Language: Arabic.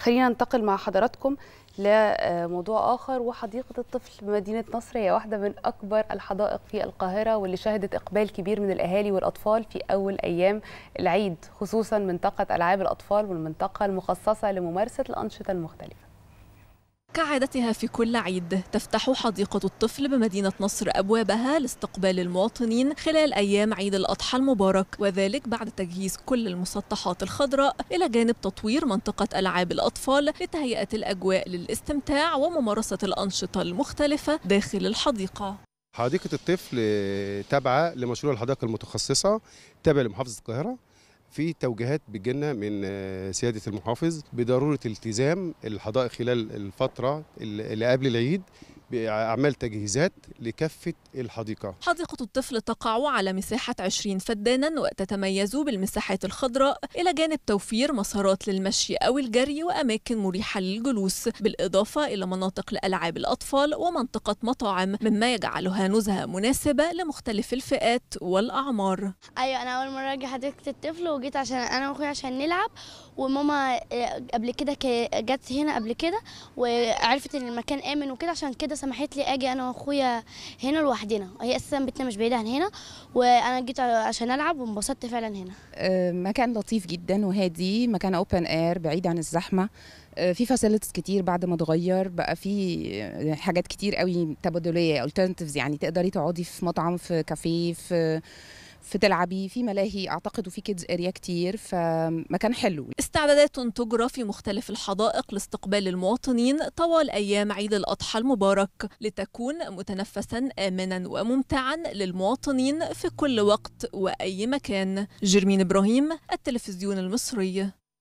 خلينا ننتقل مع حضراتكم لموضوع آخر وحديقة الطفل بمدينة نصر هي واحدة من أكبر الحدائق في القاهرة واللي شهدت إقبال كبير من الأهالي والأطفال في أول أيام العيد خصوصا منطقة ألعاب الأطفال والمنطقة المخصصة لممارسة الأنشطة المختلفة كعادتها في كل عيد تفتح حديقة الطفل بمدينة نصر أبوابها لاستقبال المواطنين خلال أيام عيد الأضحى المبارك وذلك بعد تجهيز كل المسطحات الخضراء إلى جانب تطوير منطقة ألعاب الأطفال لتهيئة الأجواء للاستمتاع وممارسة الأنشطة المختلفة داخل الحديقة حديقة الطفل تابعة لمشروع الحدائق المتخصصة تابعة لمحافظة القاهرة في توجيهات بتجيلنا من آه، سياده المحافظ بضروره التزام الحدائق خلال الفتره اللي قبل العيد بأعمال تجهيزات لكافة الحديقة حديقة الطفل تقع على مساحة 20 فدانا وتتميز بالمساحات الخضراء إلى جانب توفير مسارات للمشي أو الجري وأماكن مريحة للجلوس بالإضافة إلى مناطق لألعاب الأطفال ومنطقة مطاعم مما يجعلها نزهة مناسبة لمختلف الفئات والأعمار أيوة أنا أول مرة أجي حديقة الطفل وجيت عشان أنا وأخويا عشان نلعب وماما آه، قبل كده جت هنا قبل كده وعرفت إن المكان آمن وكده عشان كده سمحت لي اجي انا واخويا هنا لوحدنا هي اساسا بيتنا مش بعيد عن هنا وانا جيت عشان العب وانبسطت فعلا هنا آه، مكان لطيف جدا وهادي مكان اوبن اير بعيد عن الزحمه آه، في فاسيلتيز كتير بعد ما اتغير بقى في آه، حاجات كتير قوي تبادليه الترناتيفز يعني تقدري تقعدي في مطعم في كافيه في تلعبي في ملاهي اعتقد وفي كيدز اريا كتير فمكان حلو استعدادات تجرى في مختلف الحدائق لاستقبال المواطنين طوال ايام عيد الاضحى المبارك لتكون متنفسا امنا وممتعا للمواطنين في كل وقت واي مكان جيرمين ابراهيم التلفزيون المصري